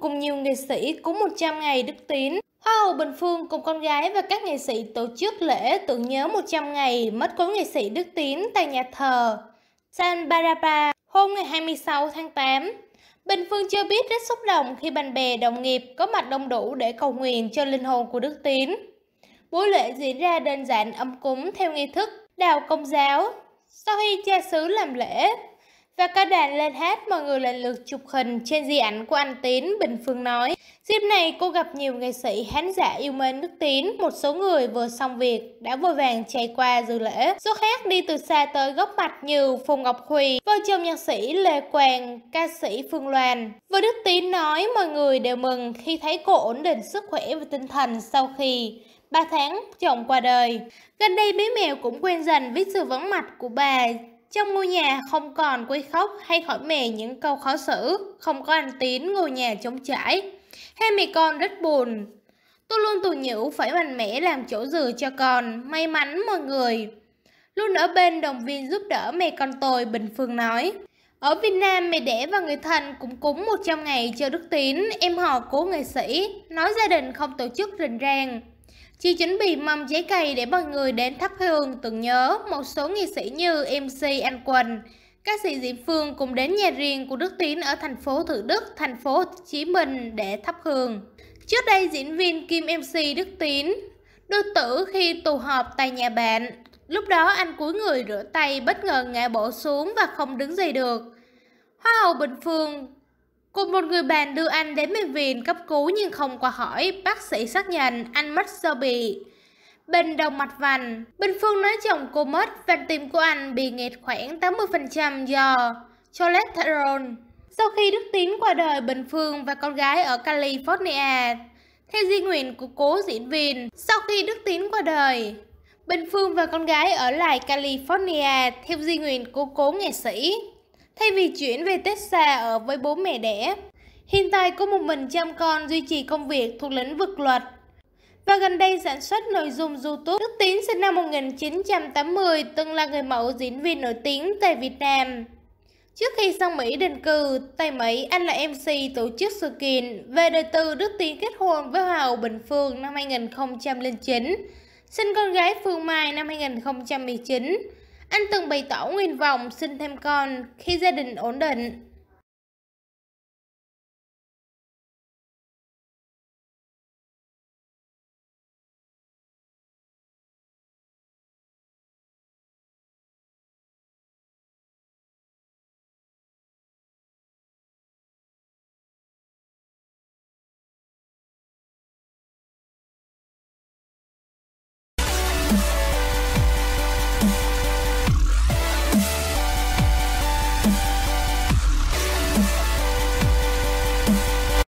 cùng nhiều nghệ sĩ cúng 100 ngày đức tín. Hoa hậu Bình Phương cùng con gái và các nghệ sĩ tổ chức lễ tưởng nhớ 100 ngày mất cố nghệ sĩ Đức Tín tại nhà thờ San Baraba hôm ngày 26 tháng 8. Bình Phương chưa biết rất xúc động khi bạn bè đồng nghiệp có mặt đông đủ để cầu nguyện cho linh hồn của Đức Tín. Buổi lễ diễn ra đơn giản ấm cúng theo nghi thức đào công giáo, sau khi cha xứ làm lễ, và cả đoàn lên hát, mọi người lần lượt chụp hình trên di ảnh của anh Tín, Bình Phương nói. Dịp này cô gặp nhiều nghệ sĩ khán giả yêu mến nước Tín, một số người vừa xong việc đã vội vàng chạy qua dự lễ. số khác đi từ xa tới góc mặt như Phùng Ngọc Huy, vợ chồng nhạc sĩ Lê Quang, ca sĩ Phương Loan. Với Đức Tín nói mọi người đều mừng khi thấy cô ổn định sức khỏe và tinh thần sau khi 3 tháng chồng qua đời. Gần đây bé mèo cũng quen dần với sự vắng mặt của bà trong ngôi nhà không còn quấy khóc hay khỏi mè những câu khó xử, không có anh tín ngôi nhà chống trải. Hai mẹ con rất buồn. Tôi luôn tù nhữ phải mạnh mẽ làm chỗ dựa cho con, may mắn mọi người. Luôn ở bên đồng viên giúp đỡ mẹ con tôi, Bình Phương nói. Ở Việt Nam, mẹ đẻ và người thân cũng cúng 100 ngày cho Đức Tín, em họ của nghệ sĩ, nói gia đình không tổ chức rình rang. Chi chuẩn bị mâm giấy cây để mọi người đến thắp hương tưởng nhớ một số nghệ sĩ như MC Anh Quân, ca sĩ Diễm Phương cùng đến nhà riêng của Đức Tín ở thành phố Thủ Đức, thành phố Hồ Chí Minh để thắp hương. Trước đây diễn viên Kim MC Đức Tín đưa tử khi tụ họp tại nhà bạn. Lúc đó anh cúi người rửa tay bất ngờ ngã bổ xuống và không đứng dậy được. Hoa hậu Bình Phương Cùng một người bạn đưa anh đến bệnh viện cấp cứu nhưng không qua hỏi, bác sĩ xác nhận anh mất do bị bệnh đầu mặt vành. Bình Phương nói chồng cô mất, van tim của anh bị nghẹt khoảng 80% do cholesterol. Sau khi Đức tín qua đời, Bình Phương và con gái ở California, theo di nguyện của cố diễn viên, sau khi Đức tín qua đời, Bình Phương và con gái ở lại California theo di nguyện của cố nghệ sĩ. Thay vì chuyển về Texas ở với bố mẹ đẻ, hiện tại cô một mình chăm con duy trì công việc thuộc lĩnh vực luật. Và gần đây sản xuất nội dung YouTube, Đức Tín sinh năm 1980 từng là người mẫu diễn viên nổi tiếng tại Việt Nam. Trước khi sang Mỹ định cư, tại Mỹ anh là MC tổ chức sự kiện về đời tư Đức Tiến kết hôn với Hoa hậu Bình Phương năm 2009, sinh con gái Phương Mai năm 2019. Anh từng bày tỏ nguyện vọng xin thêm con khi gia đình ổn định.